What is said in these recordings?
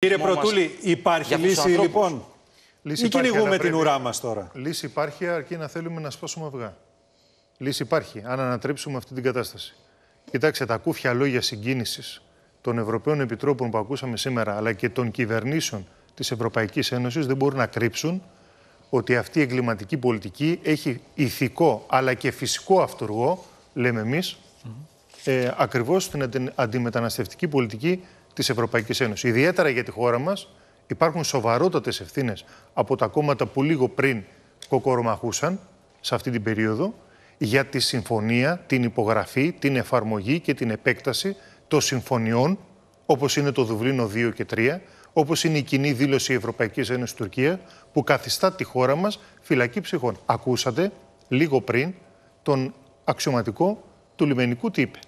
Κύριε Πρωτούλη, υπάρχει λύση λοιπόν. Λύση Μην κυνηγούμε την ουρά μας τώρα. Λύση υπάρχει αρκεί να θέλουμε να σπάσουμε αυγά. Λύση υπάρχει, αν ανατρέψουμε αυτή την κατάσταση. Κοιτάξτε, τα κούφια λόγια συγκίνησης των Ευρωπαίων Επιτρόπων που ακούσαμε σήμερα, αλλά και των κυβερνήσεων της Ευρωπαϊκής Ένωσης, δεν μπορούν να κρύψουν ότι αυτή η εγκληματική πολιτική έχει ηθικό αλλά και φυσικό αυτοργό, λέμε εμείς, ε, ακριβώς στην αντιμεταναστευτική πολιτική της Ευρωπαϊκής Ένωσης. Ιδιαίτερα για τη χώρα μας υπάρχουν σοβαρότατες ευθύνες από τα κόμματα που λίγο πριν κοκορομαχούσαν σε αυτή την περίοδο για τη συμφωνία, την υπογραφή, την εφαρμογή και την επέκταση των συμφωνιών όπως είναι το Δουβλίνο 2 και 3, όπως είναι η κοινή δήλωση Ευρωπαϊκής Ένωσης Τουρκία, που καθιστά τη χώρα μας φυλακή ψυχών. Ακούσατε λίγο πριν τον αξιωματικό του λιμενικού τύπε,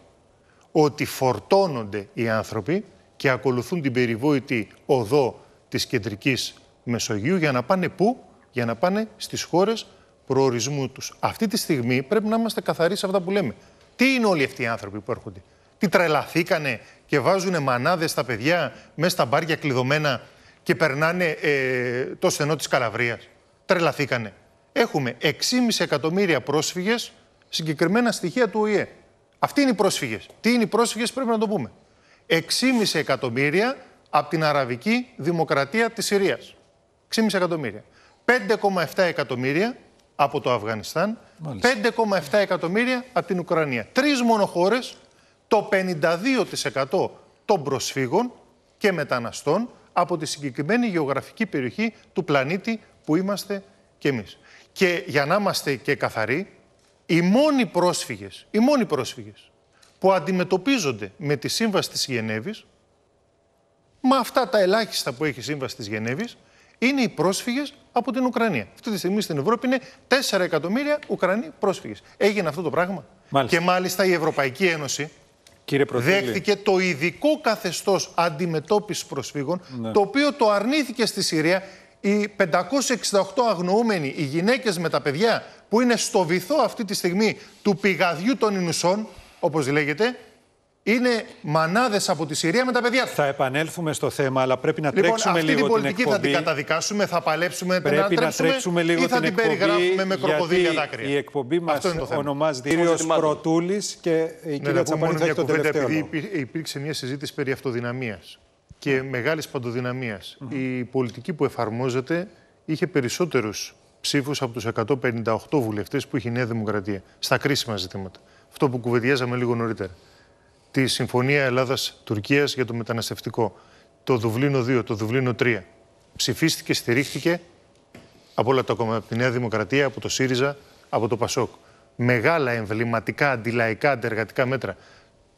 ότι φορτώνονται οι άνθρωποι και ακολουθούν την περιβόητη οδό της κεντρικής Μεσογείου για να πάνε πού, για να πάνε στις χώρες προορισμού τους. Αυτή τη στιγμή πρέπει να είμαστε καθαροί σε αυτά που λέμε. Τι είναι όλοι αυτοί οι άνθρωποι που έρχονται. Τι τρελαθήκανε και βάζουν μανάδες στα παιδιά μέσα στα μπάρια κλειδωμένα και περνάνε ε, το στενό της Καλαβρίας. Τρελαθήκανε. Έχουμε 6,5 εκατομμύρια πρόσφυγες, συγκεκριμένα στοιχεία του ΟΗΕ. Αυτοί είναι οι πρόσφυγες. Τι είναι οι πρόσφυγες πρέπει να το πούμε. 6,5 εκατομμύρια από την Αραβική Δημοκρατία της Συρίας. 6,5 εκατομμύρια. 5,7 εκατομμύρια από το Αφγανιστάν, 5,7 εκατομμύρια από την Ουκρανία. Τρεις μόνο χώρε το 52% των προσφύγων και μεταναστών από τη συγκεκριμένη γεωγραφική περιοχή του πλανήτη που είμαστε κι εμείς. Και για να είμαστε και καθαροί, οι μόνοι πρόσφυγες, οι μόνοι πρόσφυγες που αντιμετωπίζονται με τη Σύμβαση της Γενέβης, μα αυτά τα ελάχιστα που έχει η Σύμβαση της Γενέβης, είναι οι πρόσφυγες από την Ουκρανία. Αυτή τη στιγμή στην Ευρώπη είναι 4 εκατομμύρια Ουκρανοί πρόσφυγες. Έγινε αυτό το πράγμα. Και μάλιστα η Ευρωπαϊκή Ένωση Κύριε δέχτηκε το ειδικό καθεστώς αντιμετώπισης προσφύγων, ναι. το οποίο το αρνήθηκε στη Συρία οι 568 αγνοούμενοι, οι γυναίκες με τα παιδιά που είναι στο βυθό αυτή τη στιγμή του πηγαδιού των Ινουσών, όπως λέγεται, είναι μανάδες από τη Συρία με τα παιδιά τους. Θα επανέλθουμε στο θέμα, αλλά πρέπει να λοιπόν, τρέξουμε αυτή λίγο την πολιτική την θα την καταδικάσουμε, θα παλέψουμε, πρέπει να, να, τρέξουμε λίγο ή θα την, περιγράφουμε με κροκοδίλια δάκρυα. Η εκπομπή μα ονομάζεται κύριο Πρωτούλης και η ναι, κυρία ναι, θα έχει το τελευταίο. Επειδή υπήρξε μια συζήτηση περί αυτοδυναμίας και μεγάλης παντοδυναμίας, η πολιτική που εφαρμόζεται είχε περισσότερους ψήφους από τους 158 βουλευτές που έχει η Νέα Δημοκρατία στα κρίσιμα ζητήματα. Αυτό που κουβεντιάζαμε λίγο νωρίτερα. Τη Συμφωνία Ελλάδα-Τουρκία για το μεταναστευτικό. Το Δουβλίνο 2, το Δουβλίνο 3. Ψηφίστηκε, στηρίχθηκε από όλα τα κόμματα. Από τη Νέα Δημοκρατία, από το ΣΥΡΙΖΑ, από το ΠΑΣΟΚ. Μεγάλα εμβληματικά αντιλαϊκά αντεργατικά μέτρα.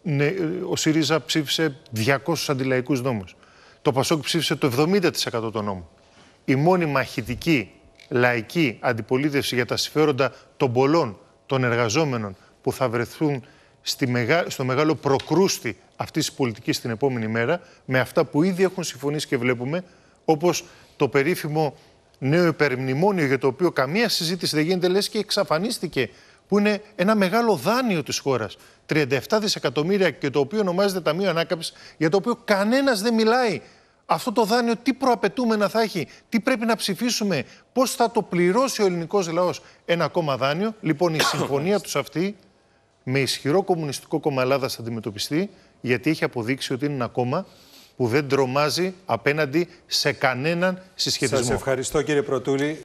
Ναι, ο ΣΥΡΙΖΑ ψήφισε 200 αντιλαϊκούς νόμους. Το ΠΑΣΟΚ ψήφισε το 70% των νόμων. Η μόνη μαχητική λαϊκή αντιπολίτευση για τα συμφέροντα των πολλών των εργαζόμενων που θα βρεθούν στη στο μεγάλο προκρούστη αυτής της πολιτικής την επόμενη μέρα, με αυτά που ήδη έχουν συμφωνήσει και βλέπουμε, όπως το περίφημο νέο υπερμνημόνιο για το οποίο καμία συζήτηση δεν γίνεται, λες και εξαφανίστηκε, που είναι ένα μεγάλο δάνειο της χώρας. 37 δισεκατομμύρια και το οποίο ονομάζεται Ταμείο Ανάκαμψης, για το οποίο κανένας δεν μιλάει αυτό το δάνειο τι προαπαιτούμενα θα έχει, τι πρέπει να ψηφίσουμε, πώς θα το πληρώσει ο ελληνικός λαός ένα ακόμα δάνειο. Λοιπόν, η συμφωνία τους αυτή με ισχυρό κομμουνιστικό κόμμα Ελλάδας θα αντιμετωπιστεί, γιατί έχει αποδείξει ότι είναι ένα κόμμα που δεν τρομάζει απέναντι σε κανέναν συσχετισμό. Σας ευχαριστώ κύριε Πρωτούλη.